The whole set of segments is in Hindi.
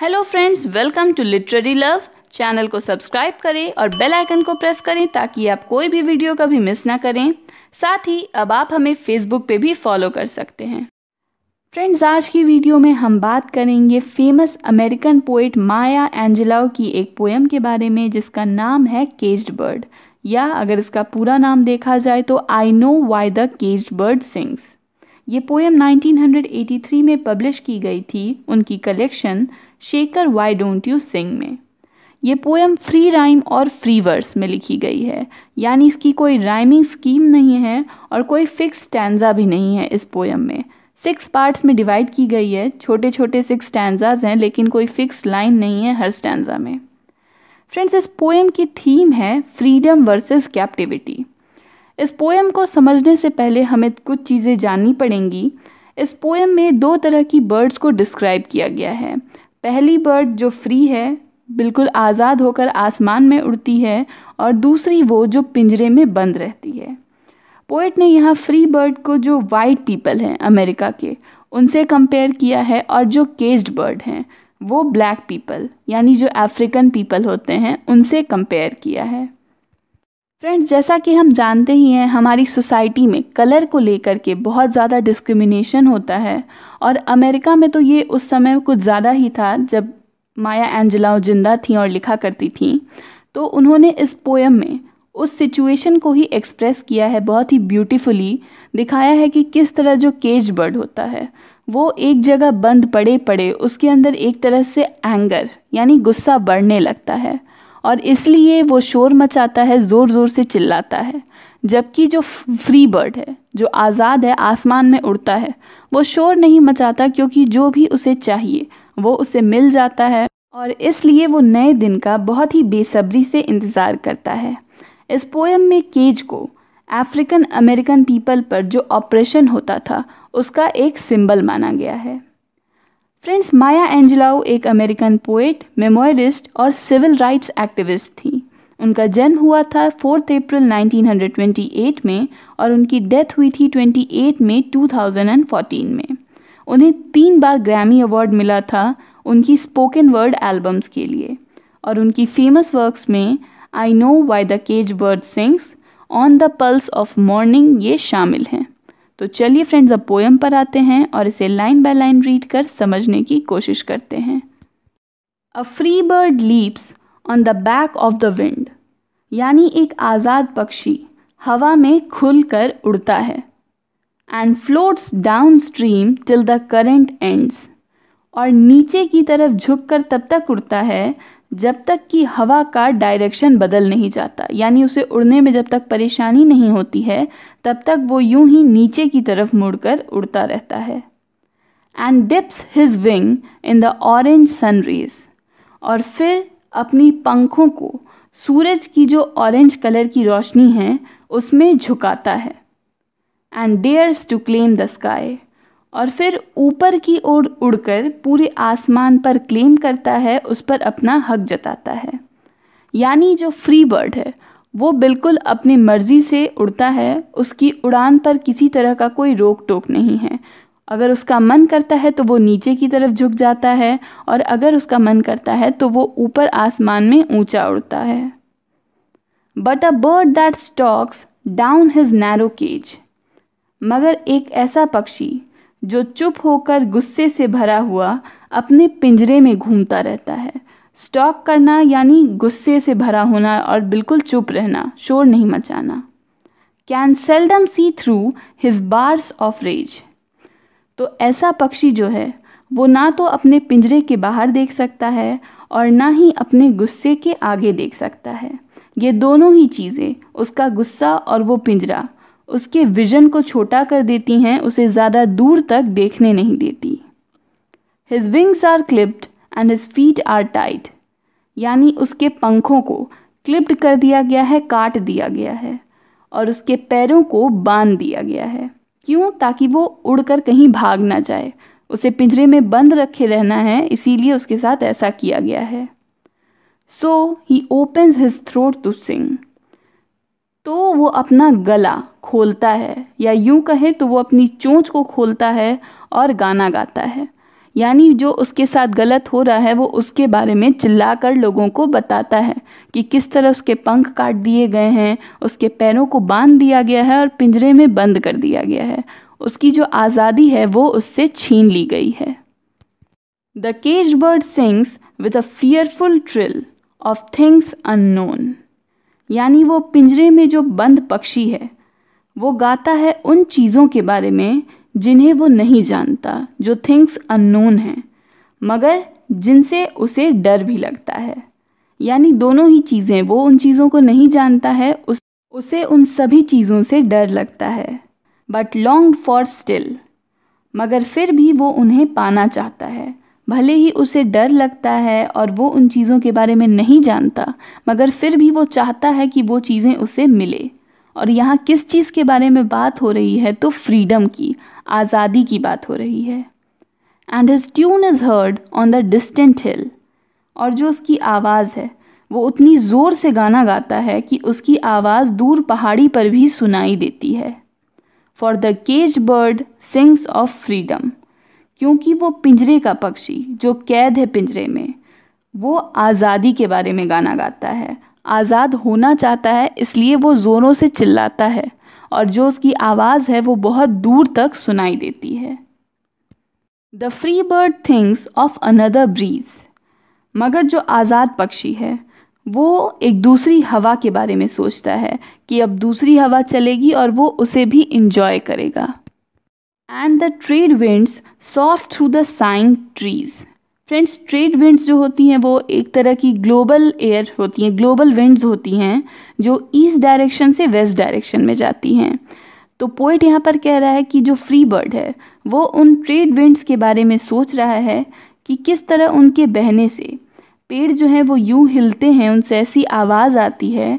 hello friends welcome to literary love channel को सब्सक्राइब करें और बेल आइकन को प्रेस करें ताकि आप कोई भी वीडियो कभी मिस ना करें साथ ही अब आप हमें फेसबुक पे भी फॉलो कर सकते हैं फ्रेंड्स आज की वीडियो में हम बात करेंगे famous American poet Maya Angelou की एक पोएम के बारे में जिसका नाम है केज्ड बर्ड या अगर इसका पूरा नाम देखा जाए तो I know why the caged bird sings ये पोएम 1983 में पब्लिश की गई थी उनकी collection shaker why don't you sing में ये पोएम फ्री राइम और फ्री वर्स में लिखी गई है यानी इसकी कोई राइमिंग स्कीम नहीं है और कोई फिक्स स्टैंडा भी नहीं है इस पोएम में सिक्स पार्ट्स में डिवाइड की गई है छोटे छोटे सिक्स स्टैंडाज हैं लेकिन कोई फिक्स लाइन नहीं है हर स्टैंडा में फ्रेंड्स इस पोएम की थीम है फ्रीडम वर्सेस कैप्टिविटी इस पोएम को समझने से पहले हमें कुछ चीज़ें जाननी पड़ेंगी इस पोएम में दो तरह की बर्ड्स को डिस्क्राइब किया गया है पहली बर्ड जो फ्री है बिल्कुल आज़ाद होकर आसमान में उड़ती है और दूसरी वो जो पिंजरे में बंद रहती है पोइट ने यहाँ फ्री बर्ड को जो वाइट पीपल हैं अमेरिका के उनसे कंपेयर किया है और जो केज्ड बर्ड हैं वो ब्लैक पीपल यानी जो अफ्रीकन पीपल होते हैं उनसे कंपेयर किया है फ्रेंड्स जैसा कि हम जानते ही हैं हमारी सोसाइटी में कलर को लेकर के बहुत ज़्यादा डिस्क्रिमिनेशन होता है और अमेरिका में तो ये उस समय कुछ ज़्यादा ही था जब माया एंजलाओ जिंदा थी और लिखा करती थी तो उन्होंने इस पोएम में उस सिचुएशन को ही एक्सप्रेस किया है बहुत ही ब्यूटीफुली दिखाया है कि किस तरह जो केज बर्ड होता है वो एक जगह बंद पड़े पड़े उसके अंदर एक तरह से एंगर यानी गुस्सा बढ़ने लगता है और इसलिए वो शोर मचाता है ज़ोर ज़ोर से चिल्लाता है जबकि जो फ्री बर्ड है जो आज़ाद है आसमान में उड़ता है वो शोर नहीं मचाता क्योंकि जो भी उसे चाहिए वो उसे मिल जाता है और इसलिए वो नए दिन का बहुत ही बेसब्री से इंतज़ार करता है इस पोएम में केज को अफ्रीकन अमेरिकन पीपल पर जो ऑपरेशन होता था उसका एक सिंबल माना गया है फ्रेंड्स माया एंजलाओ एक अमेरिकन पोएट मेमोरिस्ट और सिविल राइट्स एक्टिविस्ट थी उनका जन्म हुआ था फोर्थ अप्रैल 1928 में और उनकी डेथ हुई थी 28 में 2014 में उन्हें तीन बार ग्रैमी अवार्ड मिला था उनकी स्पोकन वर्ड एल्बम्स के लिए और उनकी फेमस वर्क्स में I know why the cage bird sings on the pulse of morning ये शामिल हैं तो चलिए फ्रेंड्स अब पोएम पर आते हैं और इसे लाइन बाय लाइन रीड कर समझने की कोशिश करते हैं a free bird leaps on the back of the wind यानी एक आज़ाद पक्षी हवा में खुल कर उड़ता है and floats downstream till the current ends और नीचे की तरफ झुक कर तब तक उड़ता है जब तक कि हवा का डायरेक्शन बदल नहीं जाता यानी उसे उड़ने में जब तक परेशानी नहीं होती है तब तक वो यूं ही नीचे की तरफ मुड़कर उड़ता रहता है and dips his wing in the orange sun rays और फिर अपनी पंखों को सूरज की जो ऑरेंज कलर की रोशनी है उसमें झुकाता है and dares to claim the sky और फिर ऊपर की ओर उड़ उड़कर पूरे आसमान पर क्लेम करता है उस पर अपना हक जताता है यानी जो फ्री बर्ड है वो बिल्कुल अपनी मर्ज़ी से उड़ता है उसकी उड़ान पर किसी तरह का कोई रोक टोक नहीं है अगर उसका मन करता है तो वो नीचे की तरफ झुक जाता है और अगर उसका मन करता है तो वो ऊपर आसमान में ऊंचा उड़ता है but a bird that stalks down his narrow cage मगर एक ऐसा पक्षी जो चुप होकर गुस्से से भरा हुआ अपने पिंजरे में घूमता रहता है स्टॉक करना यानी गुस्से से भरा होना और बिल्कुल चुप रहना शोर नहीं मचाना can seldom see through his bars of rage तो ऐसा पक्षी जो है वो ना तो अपने पिंजरे के बाहर देख सकता है और ना ही अपने गुस्से के आगे देख सकता है ये दोनों ही चीज़ें उसका गुस्सा और वो पिंजरा उसके विजन को छोटा कर देती हैं उसे ज़्यादा दूर तक देखने नहीं देती his wings are clipped and his feet are tied यानी उसके पंखों को क्लिप्ड कर दिया गया है काट दिया गया है और उसके पैरों को बांध दिया गया है क्यों ताकि वो उड़कर कहीं भाग ना जाए उसे पिंजरे में बंद रखे रहना है इसीलिए उसके साथ ऐसा किया गया है so he opens his throat to sing तो वो अपना गला खोलता है या यूँ कहें तो वो अपनी चोंच को खोलता है और गाना गाता है यानी जो उसके साथ गलत हो रहा है वो उसके बारे में चिल्लाकर लोगों को बताता है कि किस तरह उसके पंख काट दिए गए हैं उसके पैरों को बांध दिया गया है और पिंजरे में बंद कर दिया गया है उसकी जो आज़ादी है वो उससे छीन ली गई है the caged bird sings with a fearful trill of things unknown यानी वो पिंजरे में जो बंद पक्षी है वो गाता है उन चीज़ों के बारे में जिन्हें वो नहीं जानता जो थिंग्स अननोन हैं मगर जिनसे उसे डर भी लगता है यानी दोनों ही चीज़ें वो उन चीज़ों को नहीं जानता है उस उसे उन सभी चीज़ों से डर लगता है बट लॉन्ग फॉर स्टिल मगर फिर भी वो उन्हें पाना चाहता है भले ही उसे डर लगता है और वो उन चीज़ों के बारे में नहीं जानता मगर फिर भी वो चाहता है कि वो चीज़ें उसे मिले और यहाँ किस चीज़ के बारे में बात हो रही है तो फ्रीडम की आज़ादी की बात हो रही है and his tune is heard on the distant hill और जो उसकी आवाज़ है वो उतनी ज़ोर से गाना गाता है कि उसकी आवाज़ दूर पहाड़ी पर भी सुनाई देती है for the caged bird sings of freedom क्योंकि वो पिंजरे का पक्षी जो कैद है पिंजरे में वो आज़ादी के बारे में गाना गाता है आज़ाद होना चाहता है इसलिए वो ज़ोरों से चिल्लाता है और जो उसकी आवाज़ है वो बहुत दूर तक सुनाई देती है the free bird thinks of another breeze मगर जो आज़ाद पक्षी है वो एक दूसरी हवा के बारे में सोचता है कि अब दूसरी हवा चलेगी और वो उसे भी इंजॉय करेगा and the trade winds soft through the sighing trees friends trade winds जो होती हैं वो एक तरह की ग्लोबल एयर होती हैं ग्लोबल विंड्स होती हैं जो ईस्ट डायरेक्शन से वेस्ट डायरेक्शन में जाती हैं तो पोइट यहाँ पर कह रहा है कि जो फ्री बर्ड है वो उन ट्रेड विंड्स के बारे में सोच रहा है कि किस तरह उनके बहने से पेड़ जो हैं वो यूं हिलते हैं उनसे ऐसी आवाज़ आती है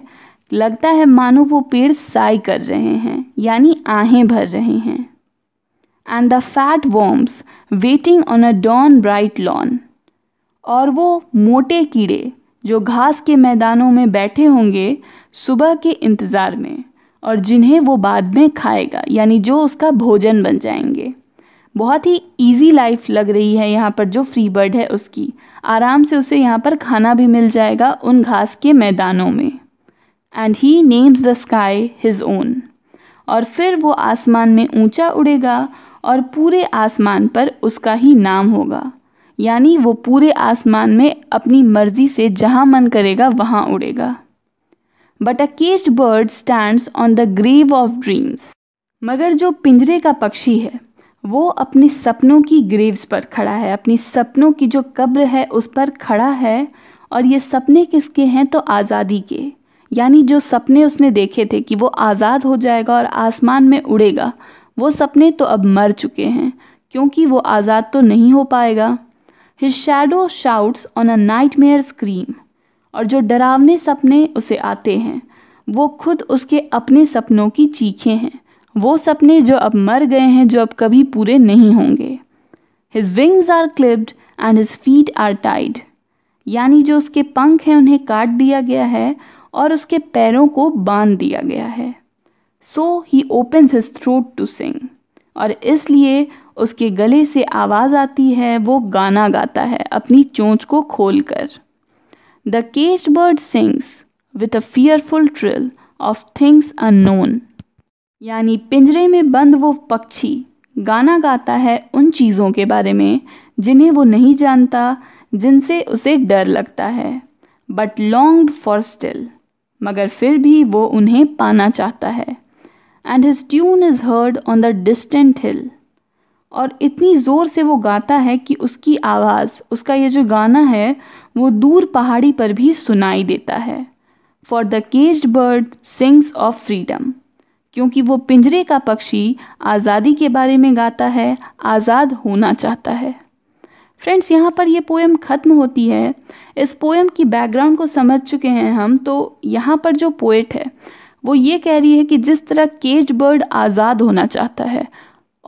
लगता है मानो वो पेड़ साई कर रहे हैं यानी आहें भर रहे हैं and the fat worms waiting on a dawn bright lawn और वो मोटे कीड़े जो घास के मैदानों में बैठे होंगे सुबह के इंतज़ार में और जिन्हें वो बाद में खाएगा यानी जो उसका भोजन बन जाएंगे बहुत ही इजी लाइफ लग रही है यहाँ पर जो फ्री बर्ड है उसकी आराम से उसे यहाँ पर खाना भी मिल जाएगा उन घास के मैदानों में and he names the sky his own और फिर वो आसमान में ऊंचा उड़ेगा और पूरे आसमान पर उसका ही नाम होगा यानी वो पूरे आसमान में अपनी मर्जी से जहाँ मन करेगा वहाँ उड़ेगा but a caged bird stands on the grave of dreams मगर जो पिंजरे का पक्षी है वो अपने सपनों की ग्रेव्स पर खड़ा है अपनी सपनों की जो कब्र है उस पर खड़ा है और ये सपने किसके हैं तो आज़ादी के यानी जो सपने उसने देखे थे कि वो आज़ाद हो जाएगा और आसमान में उड़ेगा वो सपने तो अब मर चुके हैं क्योंकि वो आज़ाद तो नहीं हो पाएगा his shadow shouts on a nightmare scream और जो डरावने सपने उसे आते हैं वो खुद उसके अपने सपनों की चीखें हैं वो सपने जो अब मर गए हैं जो अब कभी पूरे नहीं होंगे his wings are clipped and his feet are tied यानी जो उसके पंख हैं उन्हें काट दिया गया है और उसके पैरों को बांध दिया गया है so he opens his throat to sing और इसलिए उसके गले से आवाज़ आती है वो गाना गाता है अपनी चोंच को खोल कर the caged bird sings with a fearful trill of things unknown यानी पिंजरे में बंद वो पक्षी गाना गाता है उन चीज़ों के बारे में जिन्हें वो नहीं जानता जिनसे उसे डर लगता है बट लॉन्ग फॉर स्टिल मगर फिर भी वो उन्हें पाना चाहता है and his tune is heard on the distant hill और इतनी ज़ोर से वो गाता है कि उसकी आवाज़ उसका ये जो गाना है वो दूर पहाड़ी पर भी सुनाई देता है for the caged bird sings of freedom क्योंकि वो पिंजरे का पक्षी आज़ादी के बारे में गाता है आज़ाद होना चाहता है फ्रेंड्स यहाँ पर ये पोएम ख़त्म होती है इस पोएम की बैकग्राउंड को समझ चुके हैं हम तो यहाँ पर जो पोएट है वो ये कह रही है कि जिस तरह केज बर्ड आज़ाद होना चाहता है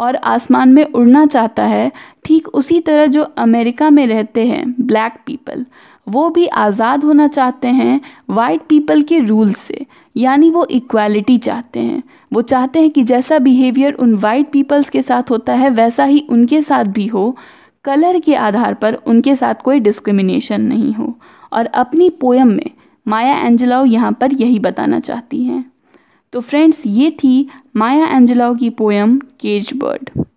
और आसमान में उड़ना चाहता है ठीक उसी तरह जो अमेरिका में रहते हैं ब्लैक पीपल वो भी आज़ाद होना चाहते हैं वाइट पीपल के रूल से यानी वो इक्वालिटी चाहते हैं वो चाहते हैं कि जैसा बिहेवियर उन वाइट पीपल्स के साथ होता है वैसा ही उनके साथ भी हो कलर के आधार पर उनके साथ कोई डिस्क्रिमिनेशन नहीं हो और अपनी पोएम में माया एंजलाओ यहाँ पर यही बताना चाहती हैं तो फ्रेंड्स ये थी माया एंजलाओ की पोएम केज बर्ड